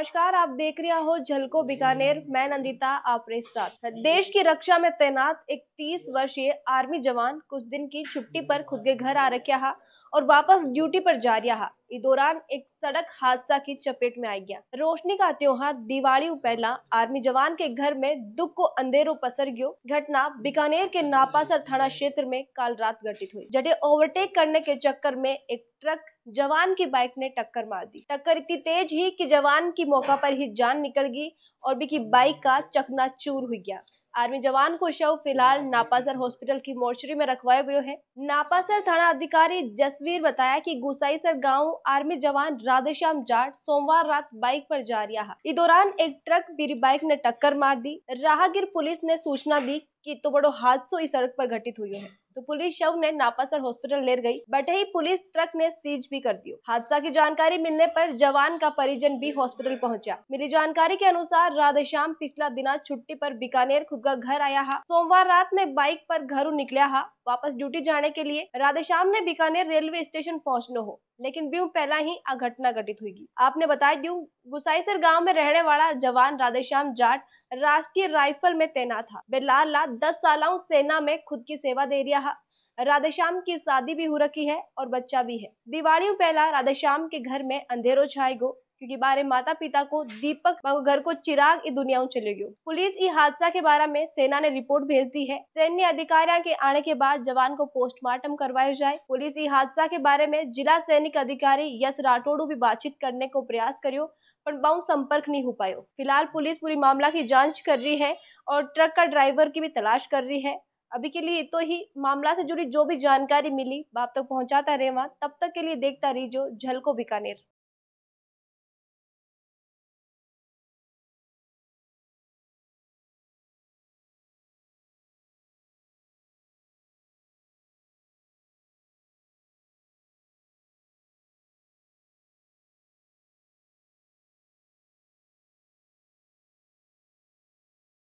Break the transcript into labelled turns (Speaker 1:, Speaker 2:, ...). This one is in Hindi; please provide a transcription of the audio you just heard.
Speaker 1: नमस्कार आप देख रहे हो झलको बीकानेर मैं नंदिता आपरे साथ देश की रक्षा में तैनात एक 30 वर्षीय आर्मी जवान कुछ दिन की छुट्टी पर खुद के घर आ रखा है और वापस ड्यूटी पर जा रहा इस दौरान एक सड़क हादसा की चपेट में आई गया रोशनी का त्योहार दिवाली पहला आर्मी जवान के घर में दुख को अंधेरों पसर गयो घटना बीकानेर के नापासर थाना क्षेत्र में काल रात घटित हुई जटे ओवरटेक करने के चक्कर में एक ट्रक जवान की बाइक ने टक्कर मार दी टक्कर इतनी तेज ही कि जवान की मौका पर ही जान निकल गई और भी की बाइक का चकनाचूर हुई गया आर्मी जवान को शव फिलहाल हम्म। नापासर हॉस्पिटल की मोर्चरी में रखवाया गया है नापासर थाना अधिकारी जसवीर बताया कि गुसाईसर गांव आर्मी जवान राधेश्याम जाट सोमवार रात बाइक पर जा रहा है इस दौरान एक ट्रक बीरी बाइक ने टक्कर मार दी राहगीर पुलिस ने सूचना दी कि तो बड़ो हादसों इस सड़क पर घटित हुई है तो पुलिस शव ने नापासर हॉस्पिटल ले गई बटे ही पुलिस ट्रक ने सीज भी कर दिया हादसा की जानकारी मिलने पर जवान का परिजन भी हॉस्पिटल पहुंचा। मिली जानकारी के अनुसार रात शाम पिछला दिना छुट्टी पर बीकानेर खुद का घर आया हा सोमवार रात ने बाइक पर घरों निकलिया हा वापस ड्यूटी जाने के लिए राधे श्याम ने बीकानेर रेलवे स्टेशन पहुँचना हो लेकिन ब्यू पहला ही घटना घटित हुई आपने बताया क्यों गुसाईसर गांव में रहने वाला जवान राधेश्याम जाट राष्ट्रीय राइफल में तैनात था लाल ला दस साल सेना में खुद की सेवा दे रहा राधेश्याम की शादी भी हो रखी है और बच्चा भी है दिवाली पहला राधेश्याम के घर में अंधेरों छाए गो क्योंकि बारे माता पिता को दीपक घर को चिराग ई दुनिया चले गयो पुलिस ई हादसा के बारे में सेना ने रिपोर्ट भेज दी है सैन्य अधिकारियों के आने के बाद जवान को पोस्टमार्टम करवाया जाए पुलिस ई हादसा के बारे में जिला सैनिक अधिकारी यश राठौड़ भी बातचीत करने को प्रयास करियो पर बहुत संपर्क नहीं हो पायो फिलहाल पुलिस पूरी मामला की जाँच कर रही है और ट्रक का ड्राइवर की भी तलाश कर रही है अभी के लिए तो ही मामला से जुड़ी जो भी जानकारी मिली आप तक पहुंचाता रेवा तब तक के लिए देखता रही जो झलको बीकानेर